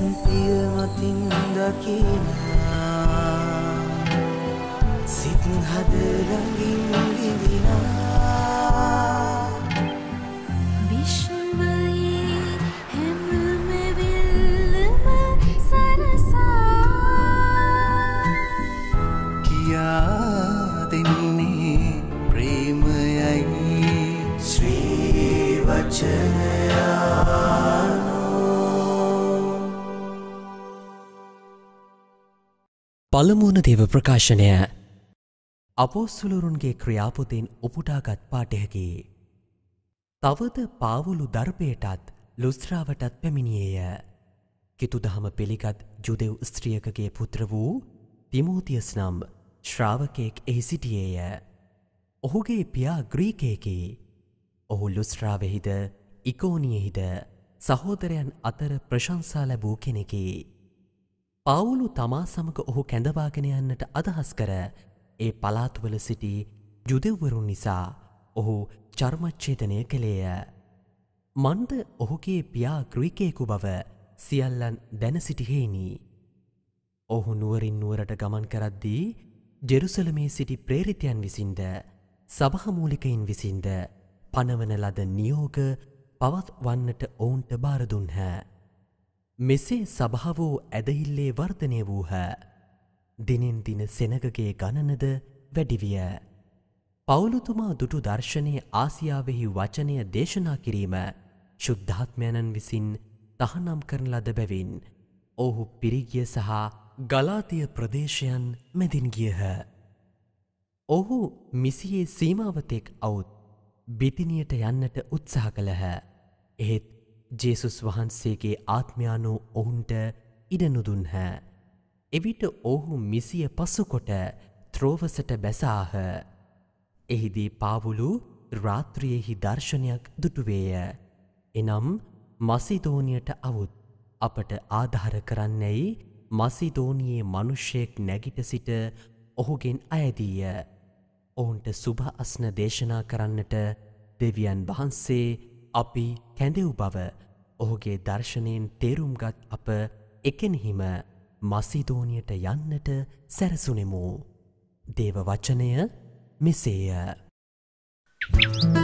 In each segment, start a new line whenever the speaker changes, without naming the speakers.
පිය මතින් දකිනා සිත් හද ළඟින් විඳිනා deන්නේ ප්‍රේමයයි ශ්‍රී වචනය පළමුුණ දේව ප්‍රකාශනය අපෝස්සුලුරුන්ගේ ක්‍රියාපොතෙන් උපුටාගත් පාටයකි. තවද පාවුලු දර්පයටත් ලුස්ත්‍රාවටත් පැමිණියය. කිතුදහම පිළිගත් ජුදෙව් ස්ත්‍රියකගේ පුත්‍ර වූ තිමෝතියස් නම් ශ්‍රාවකයෙක් එහි සිටියේය. ඔහුගේ පියා ග්‍රීකයකි. ඔහු ලුස්ත්‍රාවෙහිද ඉකෝනියෙහිද සහෝදරයන් අතර ප්‍රශංසා ලැබූ කෙනෙකි. පවුලු තමා සමග ඔහු කැඳවාගෙන යන්නට අදහස් කර ඒ පලාත්වල සිටි යුදෙව්වරුන් නිසා ඔහු චර්මච්චේතනය කළේය. මන්ද ඔහුගේ පියා ග්‍රීකයෙකු බව සියල්ලන් දැන සිටිහෙයිනි. ඔහු නුවරින් නුවරට ගමන් කරද්දී ජෙරුසලමේ සිටි ප්‍රේරිතයන් විසින්ද සභහමූලිකයින් විසින්ද පනවන ලද නියෝග පවත් වන්නට ඔවුන්ට බාරදුන්හැ. මෙසේ සභාවෝ ඇදහිල්ලේ වර්ධනය වූහ. දිනින් දින සෙනගගේ ගණනද වැඩිවිය. පවුලුතුමා දුටු දර්ශනය ආසියාවෙහි වචනය දේශනා කිරීම ශුද්ධාත්මයණන් විසින් තහනම් කරන ලද බැවින් ඔහු පිරිගිය සහ ගලාතිය ප්‍රදේශයන් මැදින් ගියහ. ඔහු මිසියේ සීමාවතෙක් අවුත් බිතිනියට යන්නට උත්සාහ කළහ. එහෙත් ජේසුස් වහන්සේගේ ආත්මයානු ඔවුන්ට ඉඩනුදුන්හ. එවිට ඔහු මිසිය පසුකොට ත්‍රෝවසට බැසාහ. එහිදී පාවුලු රාත්‍රියෙහි දර්ශනයක් දුටුවේය. එනම් මසිදෝනියට අවුත් අපට ආධාර කරන්නැයි මසිදෝනයේ මනුෂ්‍යයෙක් නැගිට සිට ඔහුගෙන් අයදීය. ඔවුන්ට සුභ අස්න දේශනා කරන්නට දෙවියන් වහන්සේ අපි කැඳෙව් බව ඔහුගේ දර්ශනයෙන් තේරුම්ගත් අප එකෙනෙහිම මසිදෝනියට යන්නට සැරසුනෙමු. දේව වචනය මෙසේය. Thank you.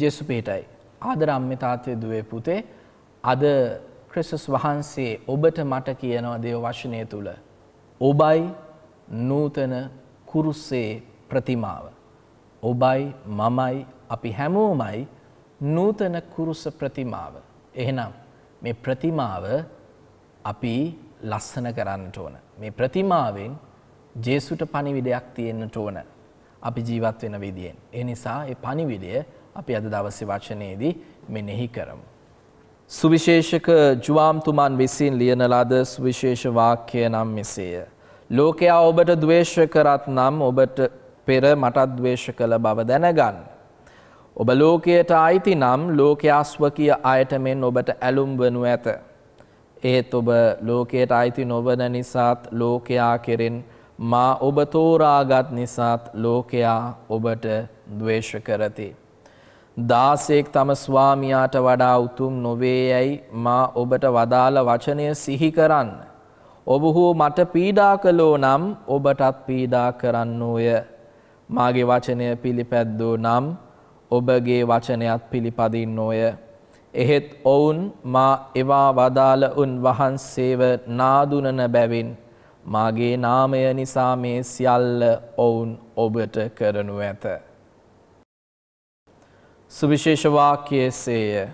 ජෙසු පිටයි. ආදරම්ම තාත්තේ දුවේ පුතේ අද ක්‍රිස්තුස් වහන්සේ ඔබට මට කියනවා දේව වචනය තුල. ඔබයි නූතන කුරුස්සේ ප්‍රතිමාව. ඔබයි මමයි අපි හැමෝමයි නූතන කුරුස ප්‍රතිමාව. එහෙනම් මේ ප්‍රතිමාව අපි ලස්සන කරන්නට ඕන. මේ ප්‍රතිමාවෙන් ජේසුට පණිවිඩයක් තියෙන්නට ඕන. අපි ජීවත් වෙන විදියෙන්. ඒ නිසා ඒ පණිවිඩය අපි අද දවසේ වචනයේදී මෙනෙහි කරමු. සුවිශේෂක ජුවාම්තුමන් විසින් ලියන ලද සුවිශේෂ වාක්‍ය නම් මෙසේය. ලෝකයා ඔබට ද්වේෂ කරත් නම් ඔබට පෙර මටත් ද්වේෂ කළ බව දැනගන්න. ඔබ ලෝකයට අයිති නම් ලෝකයාස්වකිය අයට මෙන් ඔබට ඇලුම් වනු ඇත. ඒත් ඔබ ලෝකයට අයිති නොවන නිසාත් ලෝකයා කෙරෙන් මා ඔබ තෝරාගත් නිසාත් ලෝකයා ඔබට දවේශ කරති. දාසෙක් තම ස්වාමියාට වඩා උතුම් නොවේ යයි මා ඔබට වදාළ වචනය සිහි කරන්න. ඔබ හෝ මට පීඩා කළෝ නම් ඔබටත් පීඩා කරන්නෝය. මාගේ වචනය පිළිපැද්දෝ නම් ඔබගේ වචනයත් පිළිපදින්නෝය. එහෙත් ඔවුන් මා එවා වදාළ උන් වහන්සේව නාදුනන බැවින් මාගේ නාමය නිසා මේ සියල්ල ඔවුන් ඔබට කරනු ඇත. සුවිශේෂවාක්‍යයේසේය.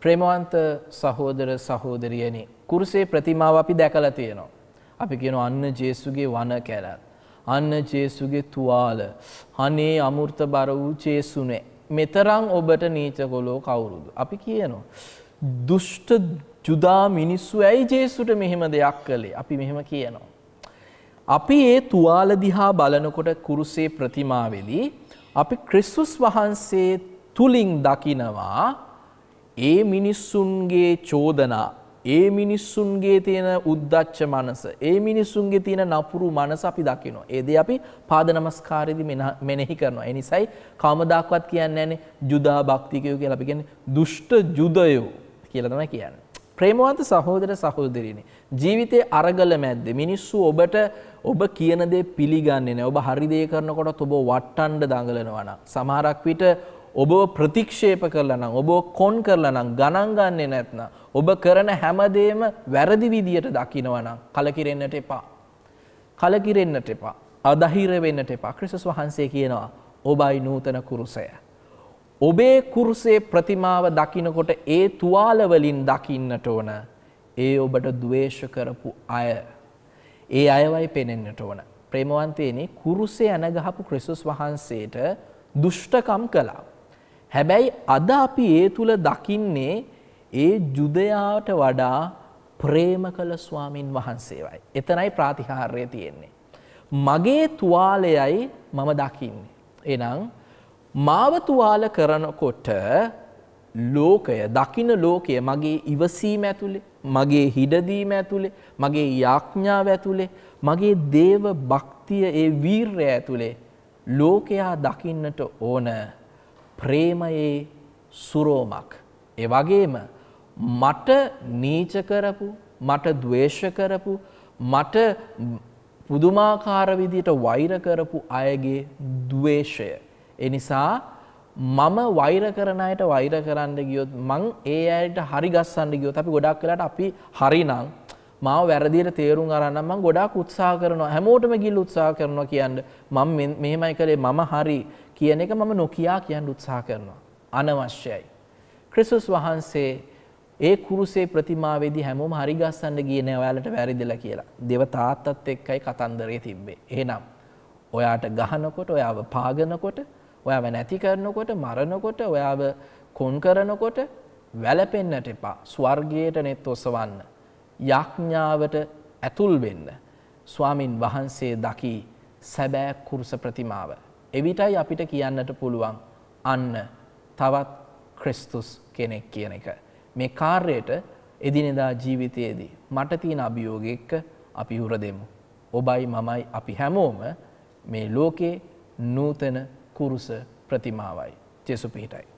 ප්‍රේමවන්ත සහෝදර සහෝදරියනි කුරුසේ ප්‍රතිමාව අපි දැකලා තියෙනවා. අපි කියන අන්න ජේසුගේ වන කැලත්. අන්න ජේසුගේ තුවාල. අනේ අමෘත බර වූ ජේසුනේ. මෙතරම් ඔබට නීචකොලෝ කවුරුද? අපි කියනවා. දුෂ්ට ජුදා මිනිස්සු ඇයි ජේසුට මෙහෙම දෙයක් කළේ? අපි මෙහෙම කියනවා. අපි ඒ තුවාල දිහා බලනකොට කුරුසේ ප්‍රතිමාවෙලි අපි ක්‍රිස්තුස් වහන්සේ තුලින් දකිනවා ඒ මිනිස්සුන්ගේ චෝදනා ඒ මිනිස්සුන්ගේ තියෙන උද්දච්ච මනස ඒ මිනිස්සුන්ගේ තියෙන නපුරු මනස අපි දකිනවා. ඒ දේ අපි පාද නමස්කාරයේදී මෙනෙහි කරනවා. ඒ නිසායි කවමදාක්වත් කියන්නේ නැන්නේ ජුදා භක්තිකයෝ කියලා අපි කියන්නේ දුෂ්ට ජුදයෝ කියලා තමයි කියන්නේ. ප්‍රේමවන්ත සහෝදර සහෝදරියනි ජීවිතයේ අරගල මැද්දේ මිනිස්සු ඔබට ඔබ කියන දේ පිළිගන්නේ නැහැ. ඔබ හරි දේ කරනකොට ඔබ වටණ්ඩ දඟලනවා නම් සමහරක් විට ඔබ ප්‍රතික්ෂේප කරලා නම් ඔබ කොන් කරලා නම් ගණන් ගන්නේ නැත්නම් ඔබ කරන හැමදේම වැරදි විදියට දකිනවා නම් කලකිරෙන්නට එපා. කලකිරෙන්නට එපා. අධහිර වෙන්නට එපා. ක්‍රිස්තුස් වහන්සේ කියනවා ඔබයි නූතන කුරුසය. ඔබේ කුරුසේ ප්‍රතිමාව දකිනකොට ඒ තුවාල වලින් දකින්නට ඕන. ඒ ඔබට ද්වේෂ කරපු අය. ඒ අයවයි පෙනෙන්නට ඕන. ප්‍රේමවන්තයනි කුරුසේ ඇනගහපු ක්‍රිස්තුස් වහන්සේට දුෂ්ටකම් කළා. හැබැයි අද අපි ඒ තුල දකින්නේ ඒ ජුදයාට වඩා ප්‍රේම කළ ස්වාමින් වහන්සේවයි. එතනයි ප්‍රාතිහාර්යය තියෙන්නේ. මගේ තුවාලයයි මම දකින්නේ. එනම් මාව තුවාල කරනකොට ලෝකය දකින ලෝකය මගේ ඉවසීම ඇතුලේ මගේ හිඩදීම ඇතුලේ මගේ යාඥාව ඇතුලේ මගේ දේව භක්තිය ඒ වීරය ඇතුලේ ලෝකයා දකින්නට ඕන ප්‍රේමයේ සුරෝමක්. ඒ වගේම මට නීච කරපු, මට ද්වේෂ කරපු, මට පුදුමාකාර විදියට වෛර කරපු අයගේ ද්වේෂය. ඒ නිසා මම වෛර කරන අයට වෛර කරන්න ගියොත් මං ඒ අයට හරි ගස්සන්න ගියොත් අපි ගොඩක් වෙලාට අපි හරිනම් මාව වැරදියට තේරුම් අරන්න මං ගොඩාක් උත්සාහ කරනවා හැමෝටම ගිහින් උත්සාහ කරනවා කියන්නේ මම මෙහෙමයි කළේ මම හරි කියන එක මම නොකියා කියන්න උත්සාහ කරනවා. අනවශ්‍යයි. ක්‍රිස්තුස් වහන්සේ ඒ කුරුසේ ප්‍රතිමාවේදී හැමෝම හරි ගස්සන්න ගියේ නෑ ඔයාලට වැරදිලා කියලා. දේව තාත්තත් එක්කයි කතන්දරය තිබ්බේ. එහෙනම් ඔයාට ගහනකොට, ඔයාව පාගනකොට, ඔයාව නැති කරනකොට, මරනකොට, ඔයාව කොන් කරනකොට වැළපෙන්නට එපා. ස්වර්ගයට net ඔසවන්න. යඥාවට ඇතුල් වෙන්න. ස්වාමින් වහන්සේ දකි සැබෑ කුරුස ප්‍රතිමාව. එවිටයි අපිට කියන්නට පුළුවන් අන්න තවත් ක්‍රිස්තුස් කෙනෙක් කියන එක. මේ කාර්යයට එදිනෙදා ජීවිතයේදී මට තියෙන අභියෝග එක්ක අපි හුර දෙමු. ඔබයි මමයි අපි හැමෝම මේ ලෝකේ නූතන කුරුස ප්‍රතිමාවයි. ජෙසු පිහිටයි.